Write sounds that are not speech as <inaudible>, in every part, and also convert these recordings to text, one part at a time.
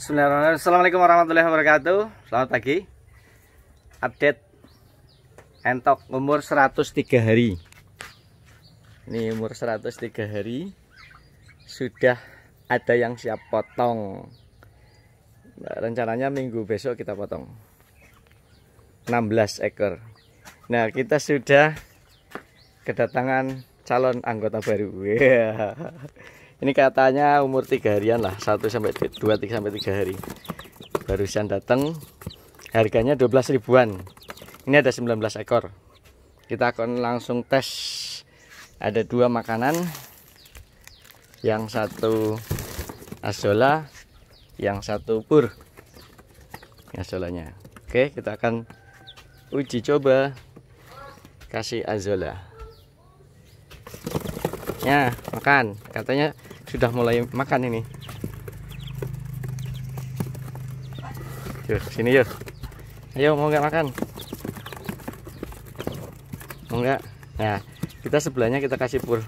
Assalamualaikum warahmatullahi wabarakatuh. Selamat pagi. Update entok umur 103 hari. Ini umur 103 hari. Sudah ada yang siap potong. Nah, rencananya minggu besok kita potong. 16 ekor. Nah, kita sudah kedatangan calon anggota baru. <laughs> Yeah ini katanya umur tiga harian lah satu sampai dua tiga sampai tiga hari barusan datang harganya dua belas ribuan ini ada sembilan belas ekor kita akan langsung tes ada dua makanan yang satu asola yang satu pur asolanya oke kita akan uji coba kasih azola ya makan katanya sudah mulai makan ini yuk sini yuk ayo mau nggak makan mau nggak nah kita sebelahnya kita kasih pur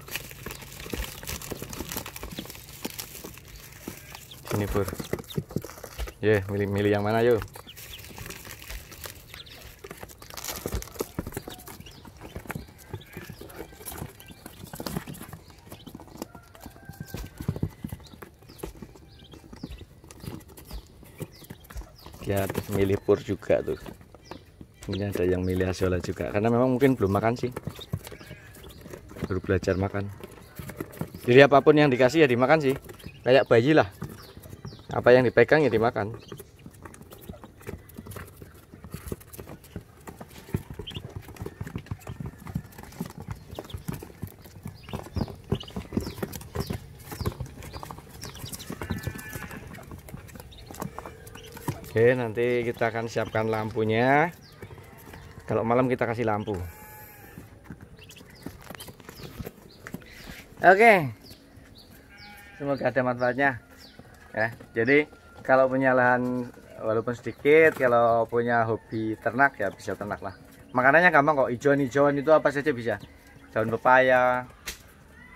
sini pur ya milih-milih yang mana yuk dia ya, milih pur juga tuh ini ada yang milih asiola juga karena memang mungkin belum makan sih baru belajar makan jadi apapun yang dikasih ya dimakan sih kayak bayi lah apa yang dipegang ya dimakan Oke nanti kita akan siapkan lampunya kalau malam kita kasih lampu oke semoga ada manfaatnya ya jadi kalau punya lahan walaupun sedikit kalau punya hobi ternak ya bisa ternak lah makanannya gampang kok hijau hijauan itu apa saja bisa daun pepaya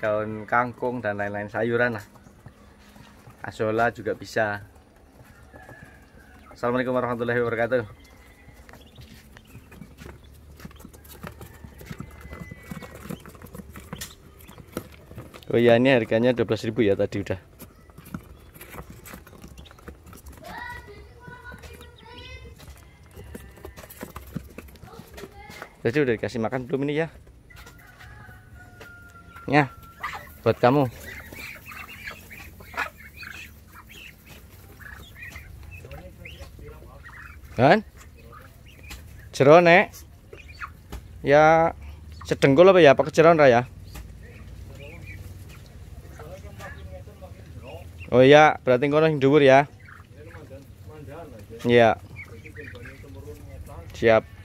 daun kangkung dan lain-lain sayuran lah asola juga bisa Assalamualaikum warahmatullahi wabarakatuh. Oh ya ini harganya 12.000 ya tadi udah. Jadi udah dikasih makan belum ini ya? Ya. Buat kamu. kan jero nek ya sedengkul apa ya pakai kejeron raya Oh iya, berarti kono yang dhuwur ya. Iya. Siap.